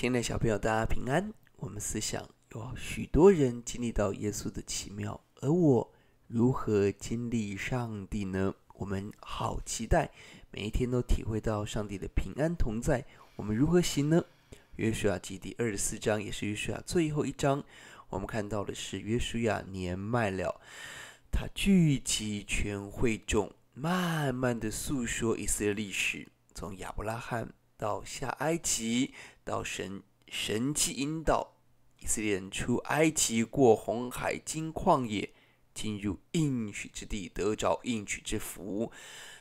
亲爱的小朋友，大家平安。我们思想有许多人经历到耶稣的奇妙，而我如何经历上帝呢？我们好期待每一天都体会到上帝的平安同在。我们如何行呢？约书亚记第二十四章也是约书亚最后一章。我们看到的是约书亚年迈了，他聚集全会众，慢慢的诉说以色列历史，从亚伯拉罕。到下埃及，到神神迹引导，以色列人出埃及，过红海，金旷野，进入应许之地，得着应许之福。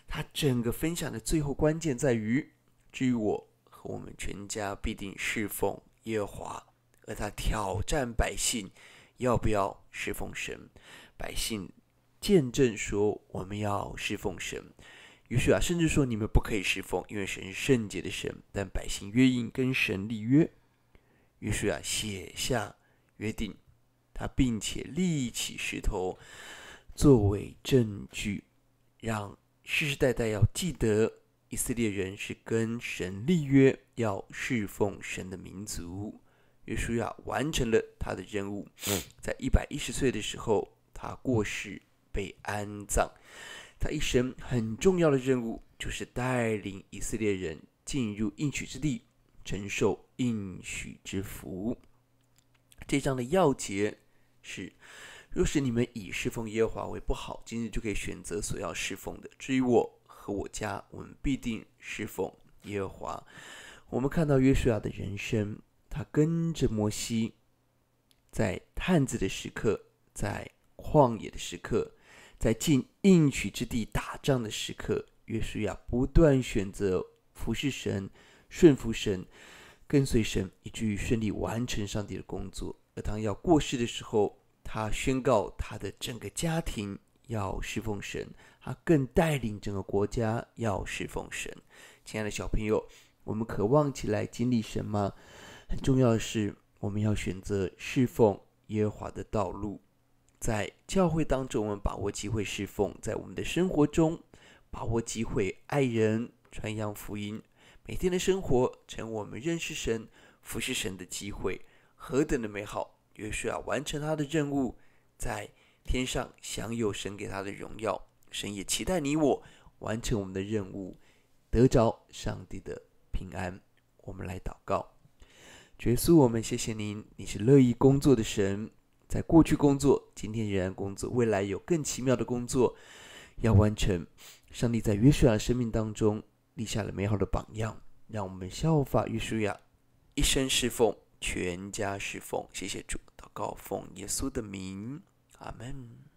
他整个分享的最后关键在于：至于我和我们全家必定侍奉耶和华，而他挑战百姓，要不要侍奉神？百姓见证说：我们要侍奉神。于是啊，甚至说你们不可以侍奉，因为神是圣洁的神。但百姓约应跟神立约，于是啊，写下约定，他并且立起石头作为证据，让世世代代要记得以色列人是跟神立约、要侍奉神的民族。约书亚完成了他的任务，在一百一十岁的时候，他过世，被安葬。他一生很重要的任务，就是带领以色列人进入应许之地，承受应许之福。这章的要节是：若是你们以侍奉耶和华为不好，今日就可以选择所要侍奉的。至于我和我家，我们必定侍奉耶和华。我们看到约书亚的人生，他跟着摩西，在探子的时刻，在旷野的时刻。在进应许之地打仗的时刻，约书亚不断选择服侍神、顺服神、跟随神，以至于顺利完成上帝的工作。而当要过世的时候，他宣告他的整个家庭要侍奉神，他更带领整个国家要侍奉神。亲爱的小朋友，我们渴望起来经历神吗？很重要的是，我们要选择侍奉耶和华的道路。在教会当中，我们把握机会侍奉；在我们的生活中，把握机会爱人、传扬福音。每天的生活成我们认识神、服侍神的机会，何等的美好！约书要完成他的任务，在天上享有神给他的荣耀。神也期待你我完成我们的任务，得着上帝的平安。我们来祷告，耶稣，我们谢谢您，你是乐意工作的神。在过去工作，今天仍然工作，未来有更奇妙的工作要完成。上帝在约书亚生命当中立下了美好的榜样，让我们效法约书亚，一生侍奉，全家侍奉。谢谢主，高奉耶稣的名，阿门。